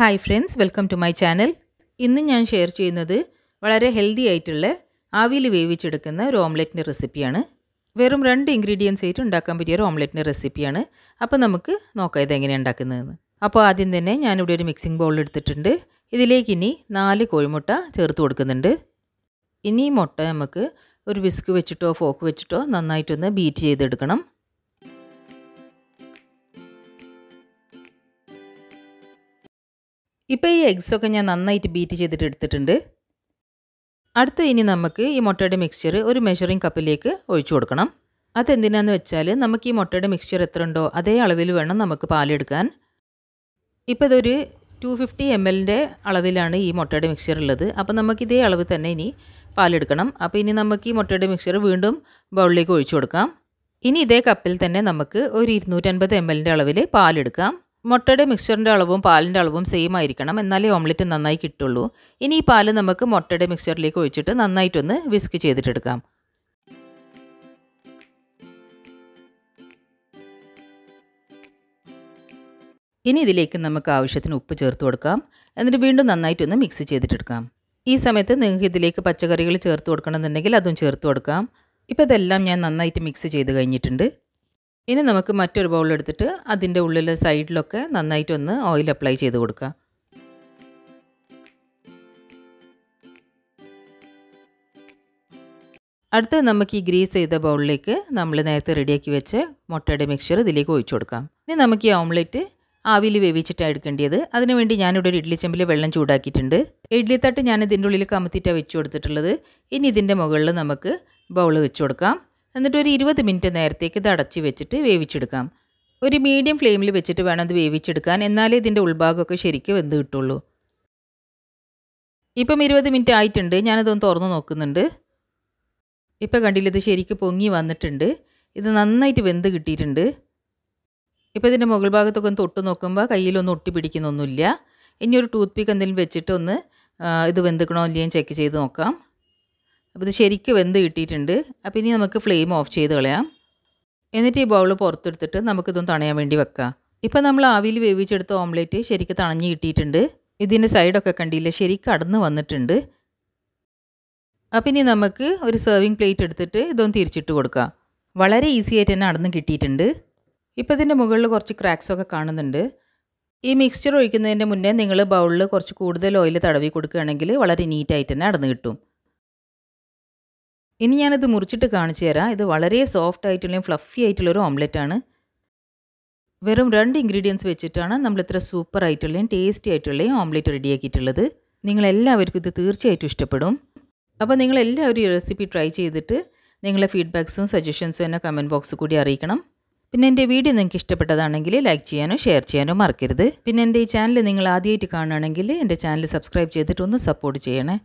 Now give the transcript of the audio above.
hi friends welcome to my channel ഇന്ന് ഞാൻ share ചെയ്യുന്നത് വളരെ ഹെൽത്തി ആയിട്ടുള്ള ആവിയിൽ വേവിച്ചെടുക്കുന്ന ഒരു ഓംലെറ്റിൻ്റെ റെസിപ്പിയാണ് വെറും രണ്ട് ഇൻഗ്രീഡിയൻസ് ആയിട്ട് ഉണ്ടാക്കാൻ പറ്റിയ ഒരു ഓംലെറ്റിൻ്റെ റെസിപ്പിയാണ് അപ്പോൾ നമുക്ക് നോക്കാം ഇതെങ്ങനെയാണ് ഉണ്ടാക്കുന്നതെന്ന് അപ്പോൾ ആദ്യം തന്നെ ഞാനിവിടെ ഒരു മിക്സിംഗ് ബൗൾ എടുത്തിട്ടുണ്ട് ഇതിലേക്ക് ഇനി നാല് കോഴിമുട്ട ചേർത്ത് കൊടുക്കുന്നുണ്ട് ഇനി ഈ മുട്ട നമുക്ക് ഒരു വിസ്ക് വെച്ചിട്ടോ ഫോക്ക് വെച്ചിട്ടോ നന്നായിട്ടൊന്ന് ബീറ്റ് ചെയ്തെടുക്കണം ഇപ്പോൾ ഈ എഗ്സൊക്കെ ഞാൻ നന്നായിട്ട് ബീറ്റ് ചെയ്തിട്ട് എടുത്തിട്ടുണ്ട് അടുത്ത ഇനി നമുക്ക് ഈ മുട്ടയുടെ മിക്സ്ചർ ഒരു മെഷറിംഗ് കപ്പിലേക്ക് ഒഴിച്ചു കൊടുക്കണം അതെന്തിനാന്ന് വെച്ചാൽ നമുക്ക് ഈ മുട്ടയുടെ മിക്സ്ചർ എത്ര ഉണ്ടോ അതേ അളവിൽ വേണം നമുക്ക് പാലെടുക്കാൻ ഇപ്പോൾ ഇതൊരു ടു ഫിഫ്റ്റി എം എല്ലിൻ്റെ അളവിലാണ് ഈ മുട്ടയുടെ മിക്സ്ചർ ഉള്ളത് അപ്പോൾ നമുക്ക് ഇതേ അളവ് തന്നെ ഇനി പാലെടുക്കണം അപ്പോൾ ഇനി നമുക്ക് ഈ മുട്ടയുടെ മിക്സ്ചർ വീണ്ടും ബൗളിലേക്ക് ഒഴിച്ചു കൊടുക്കാം ഇനി ഇതേ കപ്പിൽ തന്നെ നമുക്ക് ഒരു ഇരുന്നൂറ്റൻപത് എം എല്ലിൻ്റെ അളവിൽ പാലെടുക്കാം മുട്ടയുടെ മിക്സ്ചറിൻ്റെ അളവും പാലിൻ്റെ അളവും സെയിം ആയിരിക്കണം എന്നാലേ ഓംലെറ്റ് നന്നായി കിട്ടുള്ളൂ ഇനി ഈ പാല് നമുക്ക് മുട്ടയുടെ മിക്സ്ചറിലേക്ക് ഒഴിച്ചിട്ട് നന്നായിട്ടൊന്ന് വിസ്ക് ചെയ്തിട്ടെടുക്കാം ഇനി ഇതിലേക്ക് നമുക്ക് ആവശ്യത്തിന് ഉപ്പ് ചേർത്ത് കൊടുക്കാം എന്നിട്ട് വീണ്ടും നന്നായിട്ടൊന്ന് മിക്സ് ചെയ്തിട്ടെടുക്കാം ഈ സമയത്ത് നിങ്ങൾക്ക് ഇതിലേക്ക് പച്ചക്കറികൾ ചേർത്ത് കൊടുക്കണമെന്നുണ്ടെങ്കിൽ അതും ചേർത്ത് കൊടുക്കാം ഇപ്പോൾ ഇതെല്ലാം ഞാൻ നന്നായിട്ട് മിക്സ് ചെയ്ത് കഴിഞ്ഞിട്ടുണ്ട് ഇനി നമുക്ക് മറ്റൊരു ബൗൾ എടുത്തിട്ട് അതിൻ്റെ ഉള്ളിലെ സൈഡിലൊക്കെ നന്നായിട്ടൊന്ന് ഓയിൽ അപ്ലൈ ചെയ്ത് കൊടുക്കുക അടുത്ത് നമുക്ക് ഈ ഗ്രീസ് ചെയ്ത ബൗളിലേക്ക് നമ്മൾ നേരത്തെ റെഡിയാക്കി വെച്ച് മുട്ടയുടെ മിക്സ്ചർ ഇതിലേക്ക് ഒഴിച്ചു കൊടുക്കാം ഇനി നമുക്ക് ഈ ഓംലെറ്റ് ആവിയിൽ വേവിച്ചിട്ടാണ് എടുക്കേണ്ടത് അതിനുവേണ്ടി ഞാനിവിടെ ഒരു ഇഡ്ഡലി ചെമ്പിൽ വെള്ളം ചൂടാക്കിയിട്ടുണ്ട് ഇഡ്ഡലി തട്ട് ഞാൻ ഇതിൻ്റെ ഉള്ളിൽ കമത്തിയിട്ടാണ് വെച്ചു കൊടുത്തിട്ടുള്ളത് ഇനി ഇതിൻ്റെ മുകളിൽ നമുക്ക് ബൗൾ വെച്ചു കൊടുക്കാം എന്നിട്ട് ഒരു ഇരുപത് മിനിറ്റ് നേരത്തേക്ക് ഇത് അടച്ച് വെച്ചിട്ട് വേവിച്ചെടുക്കാം ഒരു മീഡിയം ഫ്ലെയിമിൽ വെച്ചിട്ട് വേണം ഇത് വേവിച്ചെടുക്കാൻ എന്നാലേ ഇതിൻ്റെ ഉൾഭാഗമൊക്കെ ശരിക്കും വെന്ത് കിട്ടുള്ളൂ ഇപ്പം ഇരുപത് മിനിറ്റ് ആയിട്ടുണ്ട് ഞാനിതൊന്ന് തുറന്ന് നോക്കുന്നുണ്ട് ഇപ്പം കണ്ടില്ല ഇത് ശരിക്കും പൊങ്ങി വന്നിട്ടുണ്ട് ഇത് നന്നായിട്ട് വെന്ത് കിട്ടിയിട്ടുണ്ട് ഇപ്പം ഇതിൻ്റെ മുകൾ ഭാഗത്തൊക്കെ ഒന്ന് തൊട്ട് നോക്കുമ്പോൾ കയ്യിലൊന്നും ഒട്ടി പിടിക്കുന്നൊന്നുമില്ല ഇനി ഒരു ടൂത്ത് പീക്ക് എന്തെങ്കിലും വെച്ചിട്ട് ഒന്ന് ഇത് വെന്തുക്കണോ ഇല്ലയോ ചെക്ക് ചെയ്ത് നോക്കാം അപ്പോൾ ഇത് ശരിക്കും വെന്ത് കിട്ടിയിട്ടുണ്ട് അപ്പോൾ ഇനി നമുക്ക് ഫ്ലെയിം ഓഫ് ചെയ്ത് കളയാം എന്നിട്ട് ഈ ബൗൾ പുറത്തെടുത്തിട്ട് നമുക്കിതൊന്ന് തണയാൻ വേണ്ടി വെക്കാം ഇപ്പോൾ നമ്മൾ ആവിയിൽ വേവിച്ചെടുത്ത ഓംലേറ്റ് ശരിക്കും തണഞ്ഞു കിട്ടിയിട്ടുണ്ട് ഇതിൻ്റെ സൈഡൊക്കെ കണ്ടില്ല ശരിക്കും അടന്ന് വന്നിട്ടുണ്ട് അപ്പം ഇനി നമുക്ക് ഒരു സെർവിങ് പ്ലേറ്റ് എടുത്തിട്ട് ഇതൊന്ന് തിരിച്ചിട്ട് കൊടുക്കാം വളരെ ഈസി ആയിട്ട് തന്നെ അടന്ന് കിട്ടിയിട്ടുണ്ട് ഇപ്പം ഇതിൻ്റെ മുകളിൽ കുറച്ച് ക്രാക്സൊക്കെ കാണുന്നുണ്ട് ഈ മിക്സ്ചർ ഒഴിക്കുന്നതിൻ്റെ മുന്നേ നിങ്ങൾ ബൗളിൽ കുറച്ച് കൂടുതൽ ഓയിൽ തടവി കൊടുക്കുകയാണെങ്കിൽ വളരെ നീറ്റായിട്ട് തന്നെ അടന്ന് കിട്ടും ഇനി ഞാനിത് മുറിച്ചിട്ട് കാണിച്ചു തരാം ഇത് വളരെ സോഫ്റ്റ് ആയിട്ടുള്ള ഫ്ലഫി ആയിട്ടുള്ളൊരു ആണ് വെറും രണ്ട് ഇൻഗ്രീഡിയൻസ് വെച്ചിട്ടാണ് നമ്മൾ ഇത്ര സൂപ്പർ ആയിട്ടുള്ളതും ടേസ്റ്റി ആയിട്ടുള്ളതും ഓംലെറ്റ് റെഡിയാക്കിയിട്ടുള്ളത് നിങ്ങളെല്ലാവർക്കും ഇത് തീർച്ചയായിട്ടും ഇഷ്ടപ്പെടും അപ്പോൾ നിങ്ങളെല്ലാവരും ഈ റെസിപ്പി ട്രൈ ചെയ്തിട്ട് നിങ്ങളെ ഫീഡ്ബാക്സും സജഷൻസും എന്നെ കമൻറ്റ് ബോക്സ് കൂടി അറിയിക്കണം പിന്നെ എൻ്റെ വീഡിയോ നിങ്ങൾക്ക് ഇഷ്ടപ്പെട്ടതാണെങ്കിൽ ലൈക്ക് ചെയ്യാനോ ഷെയർ ചെയ്യാനോ മറക്കരുത് പിന്നെ എൻ്റെ ഈ ചാനൽ നിങ്ങൾ ആദ്യമായിട്ട് കാണുകയാണെങ്കിൽ എൻ്റെ ചാനൽ സബ്സ്ക്രൈബ് ചെയ്തിട്ടൊന്ന് സപ്പോർട്ട് ചെയ്യണേ